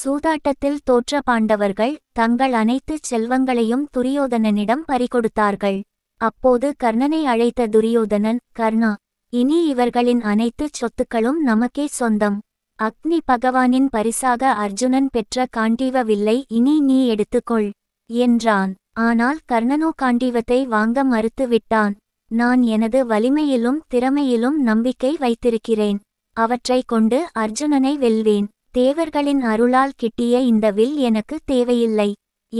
சூதாட்டத்தில் தோற்ற பாண்டவர்கள் தங்கள் அனைத்து செல்வங்களையும் துரியோதனனிடம் பறிகொடுத்தார்கள் அப்போது கர்ணனை அழைத்த துரியோதனன் கர்ணா இனி இவர்களின் அனைத்து சொத்துக்களும் நமக்கே சொந்தம் அக்னி பகவானின் பரிசாக அர்ஜுனன் பெற்ற காண்டீவ வில்லை இனி நீ எடுத்துக்கொள் என்றான் ஆனால் கர்ணனோ காண்டீவத்தை வாங்க மறுத்து விட்டான் நான் எனது வலிமையிலும் திறமையிலும் நம்பிக்கை வைத்திருக்கிறேன் அவற்றைக் கொண்டு அர்ஜுனனை வெல்வேன் தேவர்களின் அருளால் கிட்டிய இந்த வில் எனக்கு தேவையில்லை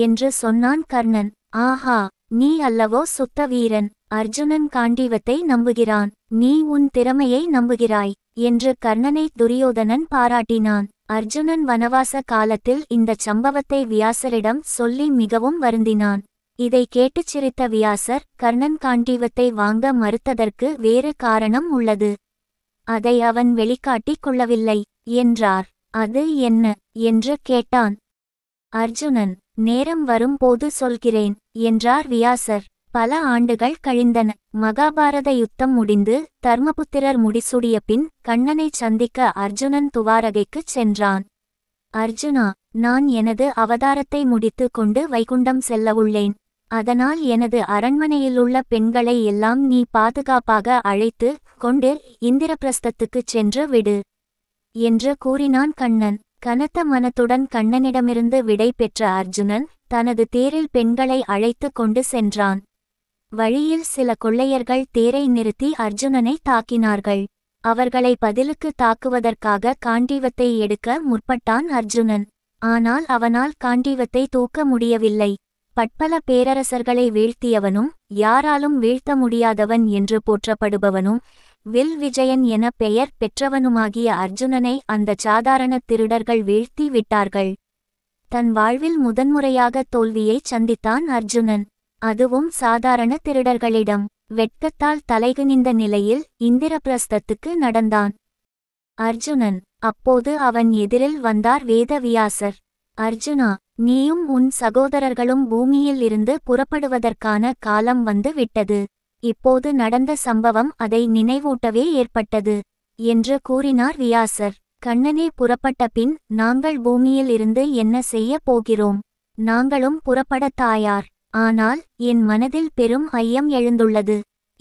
என்று சொன்னான் கர்ணன் ஆஹா நீ அல்லவோ சுத்த வீரன் அர்ஜுனன் காண்டீவத்தை நம்புகிறான் நீ உன் திறமையை நம்புகிறாய் என்று கர்ணனை துரியோதனன் பாராட்டினான் அர்ஜுனன் வனவாச காலத்தில் இந்த சம்பவத்தை வியாசரிடம் சொல்லி மிகவும் வருந்தினான் இதை கேட்டுச் சிரித்த வியாசர் கர்ணன் காண்டீவத்தை வாங்க மறுத்ததற்கு வேறு காரணம் உள்ளது அதை அவன் வெளிக்காட்டிக் கொள்ளவில்லை என்றார் அது என்ன என்று கேட்டான் அர்ஜுனன் நேரம் வரும்போது சொல்கிறேன் என்றார் வியாசர் பல ஆண்டுகள் கழிந்தன மகாபாரத யுத்தம் முடிந்து தர்மபுத்திரர் முடிசூடிய பின் கண்ணனை சந்திக்க அர்ஜுனன் துவாரகைக்குச் சென்றான் அர்ஜுனா நான் எனது அவதாரத்தை முடித்து கொண்டு வைகுண்டம் செல்லவுள்ளேன் அதனால் எனது அரண்மனையிலுள்ள பெண்களை எல்லாம் நீ பாதுகாப்பாக அழைத்து கொண்டு இந்திரபிரஸ்தத்துக்குச் சென்று விடு என்று கூறினான் கண்ணன் கனத்த மனத்துடன் கண்ணனிடமிருந்து விடை பெற்ற அர்ஜுனன் தனது தேரில் பெண்களை அழைத்து கொண்டு சென்றான் வழியில் சில கொள்ளையர்கள் தேரை நிறுத்தி அர்ஜுனனை தாக்கினார்கள் அவர்களை பதிலுக்கு தாக்குவதற்காக காண்டீவத்தை எடுக்க முற்பட்டான் அர்ஜுனன் ஆனால் அவனால் காண்டீவத்தை தூக்க முடியவில்லை பட்பல பேரரசர்களை வீழ்த்தியவனும் யாராலும் வீழ்த்த முடியாதவன் என்று போற்றப்படுபவனும் வில் விஜயன் என பெயர் பெற்றவனுமாகிய அர்ஜுனனை அந்த சாதாரண திருடர்கள் வீழ்த்தி விட்டார்கள் தன் வாழ்வில் முதன்முறையாக தோல்வியை சந்தித்தான் அர்ஜுனன் அதுவும் சாதாரண திருடர்களிடம் வெட்கத்தால் தலைகுனிந்த நிலையில் இந்திரபிரஸ்தத்துக்கு நடந்தான் அர்ஜுனன் அப்போது அவன் எதிரில் வந்தார் வேதவியாசர் அர்ஜுனா நீயும் உன் சகோதரர்களும் பூமியில் இருந்து புறப்படுவதற்கான காலம் வந்து விட்டது இப்போது நடந்த சம்பவம் அதை நினைவூட்டவே ஏற்பட்டது என்று கூறினார் வியாசர் கண்ணனே புறப்பட்ட பின் நாங்கள் பூமியில் இருந்து என்ன செய்ய போகிறோம் நாங்களும் புறப்பட தாயார் ஆனால் என் மனதில் பெரும் ஐயம் எழுந்துள்ளது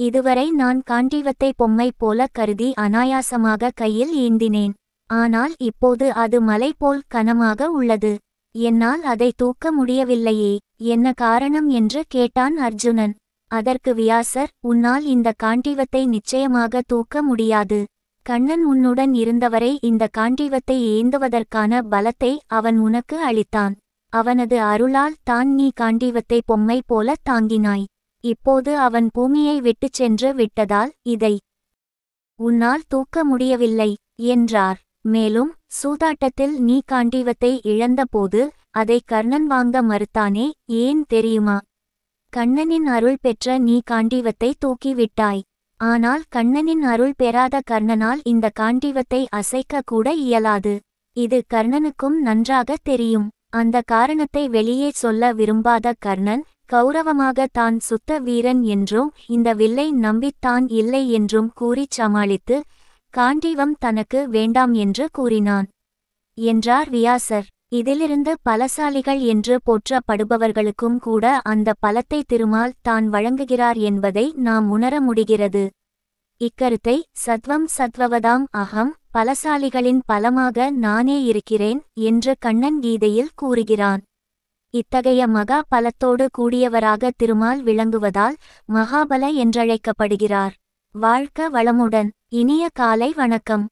இதுவரை நான் காண்டீவத்தை பொம்மை போல கருதி அனாயாசமாக கையில் ஏந்தினேன் ஆனால் இப்போது அது மலை போல் கனமாக உள்ளது என்னால் அதை தூக்க முடியவில்லையே என்ன காரணம் என்று கேட்டான் அர்ஜுனன் அதற்கு வியாசர் உன்னால் இந்த காண்டீவத்தை நிச்சயமாக தூக்க முடியாது கண்ணன் உன்னுடன் இருந்தவரை இந்த காண்டீவத்தை ஏந்துவதற்கான பலத்தை அவன் உனக்கு அளித்தான் அவனது அருளால் தான் நீ காண்டீவத்தை பொம்மை போல தாங்கினாய் இப்போது அவன் பூமியை விட்டுச் சென்று விட்டதால் இதை உன்னால் தூக்க முடியவில்லை என்றார் மேலும் சூதாட்டத்தில் நீ காண்டீவத்தை இழந்தபோது அதை கர்ணன் வாங்க மறுத்தானே ஏன் தெரியுமா கண்ணனின் அருள் பெற்ற நீ காண்டீவத்தை தூக்கிவிட்டாய் ஆனால் கண்ணனின் அருள் பெறாத கர்ணனால் இந்த காண்டீவத்தை அசைக்க கூட இயலாது இது கர்ணனுக்கும் நன்றாக தெரியும் அந்த காரணத்தை வெளியே சொல்ல விரும்பாத கர்ணன் கௌரவமாக தான் சுத்த வீரன் என்றும் இந்த வில்லை நம்பித்தான் இல்லை என்றும் கூறிச் சமாளித்து காண்டீவம் தனக்கு வேண்டாம் என்று கூறினான் என்றார் வியாசர் இதிலிருந்து பலசாலிகள் என்று போற்றப்படுபவர்களுக்கும் கூட அந்த பலத்தை திருமால் தான் வழங்குகிறார் என்பதை நாம் உணர முடிகிறது இக்கருத்தை சத்வம் சத்வவதாம் அகம் பலசாலிகளின் பலமாக நானே இருக்கிறேன் என்று கண்ணன் கீதையில் கூறுகிறான் இத்தகைய மகா பலத்தோடு கூடியவராக திருமால் விளங்குவதால் மகாபல என்றழைக்கப்படுகிறார் வாழ்க்க வளமுடன் இனிய காலை வணக்கம்